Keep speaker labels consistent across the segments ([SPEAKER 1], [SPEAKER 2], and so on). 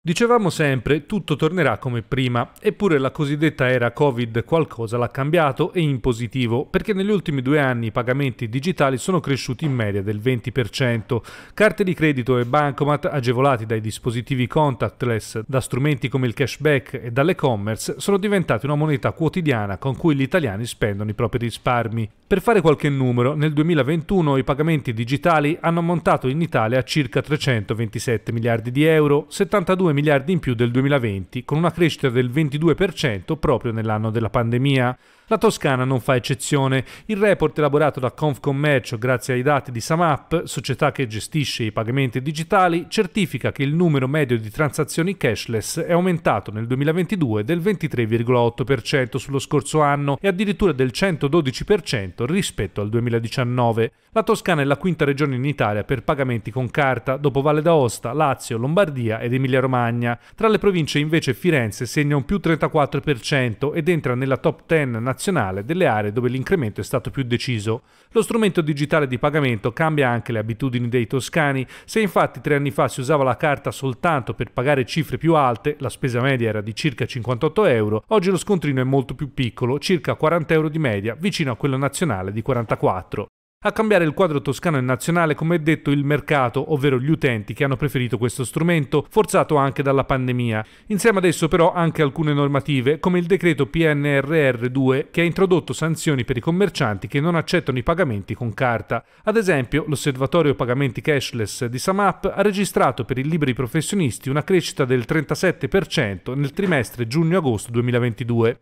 [SPEAKER 1] Dicevamo sempre, tutto tornerà come prima, eppure la cosiddetta era Covid qualcosa l'ha cambiato e in positivo, perché negli ultimi due anni i pagamenti digitali sono cresciuti in media del 20%, carte di credito e bancomat agevolati dai dispositivi contactless, da strumenti come il cashback e dall'e-commerce sono diventati una moneta quotidiana con cui gli italiani spendono i propri risparmi. Per fare qualche numero, nel 2021 i pagamenti digitali hanno ammontato in Italia a circa 327 miliardi di euro, 72 miliardi in più del 2020, con una crescita del 22% proprio nell'anno della pandemia. La Toscana non fa eccezione. Il report elaborato da Confcommercio grazie ai dati di Samap, società che gestisce i pagamenti digitali, certifica che il numero medio di transazioni cashless è aumentato nel 2022 del 23,8% sullo scorso anno e addirittura del 112% rispetto al 2019. La Toscana è la quinta regione in Italia per pagamenti con carta, dopo Valle d'Aosta, Lazio, Lombardia ed Emilia-Romagna. Tra le province invece Firenze segna un più 34% ed entra nella top 10 nazionale nazionale delle aree dove l'incremento è stato più deciso. Lo strumento digitale di pagamento cambia anche le abitudini dei toscani. Se infatti tre anni fa si usava la carta soltanto per pagare cifre più alte, la spesa media era di circa 58 euro, oggi lo scontrino è molto più piccolo, circa 40 euro di media, vicino a quello nazionale di 44. A cambiare il quadro toscano e nazionale, come detto, il mercato, ovvero gli utenti che hanno preferito questo strumento, forzato anche dalla pandemia. Insieme ad esso però anche alcune normative, come il decreto PNRR 2, che ha introdotto sanzioni per i commercianti che non accettano i pagamenti con carta. Ad esempio, l'osservatorio pagamenti cashless di Samap ha registrato per i liberi professionisti una crescita del 37% nel trimestre giugno-agosto 2022.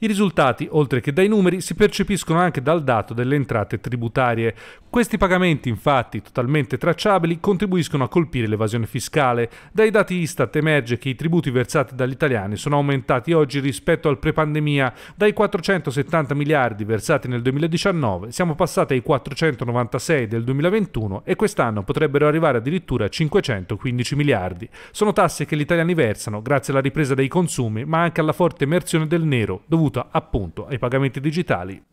[SPEAKER 1] I risultati, oltre che dai numeri, si percepiscono anche dal dato delle entrate tributarie. Questi pagamenti, infatti, totalmente tracciabili, contribuiscono a colpire l'evasione fiscale. Dai dati Istat emerge che i tributi versati dagli italiani sono aumentati oggi rispetto al pre-pandemia. Dai 470 miliardi versati nel 2019 siamo passati ai 496 del 2021 e quest'anno potrebbero arrivare addirittura a 515 miliardi. Sono tasse che gli italiani versano grazie alla ripresa dei consumi, ma anche alla forte emersione del nero dovuta dovuto appunto ai pagamenti digitali